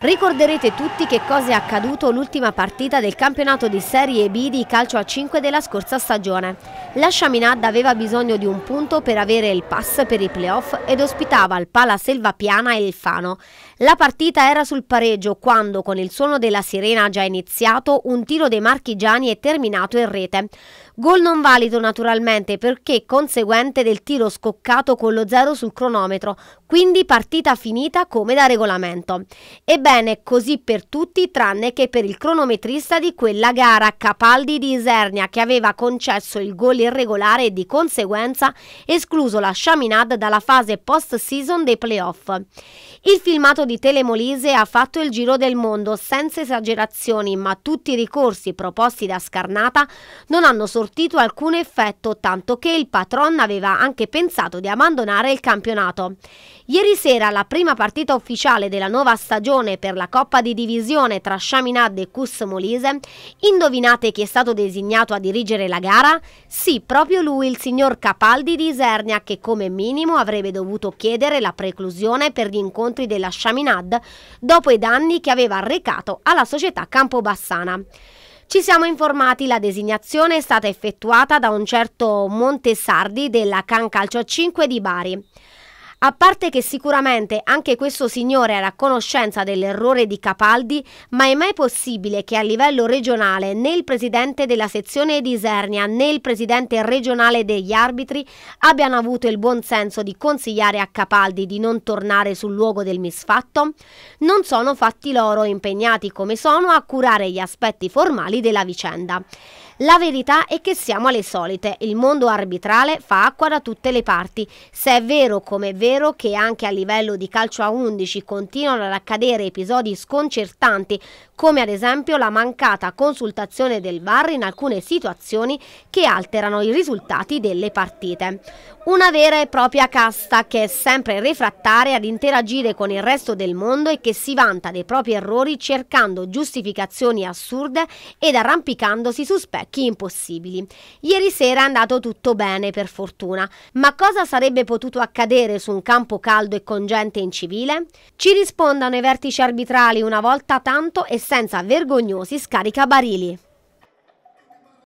Ricorderete tutti che cosa è accaduto l'ultima partita del campionato di Serie B di calcio a 5 della scorsa stagione. La Chaminade aveva bisogno di un punto per avere il pass per i playoff ed ospitava il Pala Selvapiana e il Fano. La partita era sul pareggio quando, con il suono della sirena già iniziato, un tiro dei marchigiani è terminato in rete. Gol non valido naturalmente perché conseguente del tiro scoccato con lo zero sul cronometro, quindi partita finita come da regolamento. Ebbene, così per tutti tranne che per il cronometrista di quella gara Capaldi di Isernia che aveva concesso il gol irregolare e di conseguenza escluso la Chaminade dalla fase post-season dei playoff. Il filmato di Telemolise ha fatto il giro del mondo senza esagerazioni, ma tutti i ricorsi proposti da Scarnata non hanno sorpreso sortito alcun effetto, tanto che il patron aveva anche pensato di abbandonare il campionato. Ieri sera la prima partita ufficiale della nuova stagione per la Coppa di Divisione tra Chaminade e Cus Molise, indovinate chi è stato designato a dirigere la gara? Sì, proprio lui, il signor Capaldi di Isernia, che come minimo avrebbe dovuto chiedere la preclusione per gli incontri della Chaminade dopo i danni che aveva arrecato alla società Campobassana. Ci siamo informati, la designazione è stata effettuata da un certo Montesardi della Can Calcio 5 di Bari. A parte che sicuramente anche questo signore era a conoscenza dell'errore di Capaldi, ma è mai possibile che a livello regionale né il presidente della sezione di Isernia né il presidente regionale degli arbitri abbiano avuto il buon senso di consigliare a Capaldi di non tornare sul luogo del misfatto? Non sono fatti loro impegnati come sono a curare gli aspetti formali della vicenda. La verità è che siamo alle solite, il mondo arbitrale fa acqua da tutte le parti. Se è vero come è vero che anche a livello di calcio a 11 continuano ad accadere episodi sconcertanti come ad esempio la mancata consultazione del VAR in alcune situazioni che alterano i risultati delle partite. Una vera e propria casta che è sempre refrattaria ad interagire con il resto del mondo e che si vanta dei propri errori cercando giustificazioni assurde ed arrampicandosi su specchi impossibili. Ieri sera è andato tutto bene, per fortuna, ma cosa sarebbe potuto accadere su un campo caldo e congente in civile? Ci rispondano i vertici arbitrali una volta tanto e senza vergognosi scaricabarili.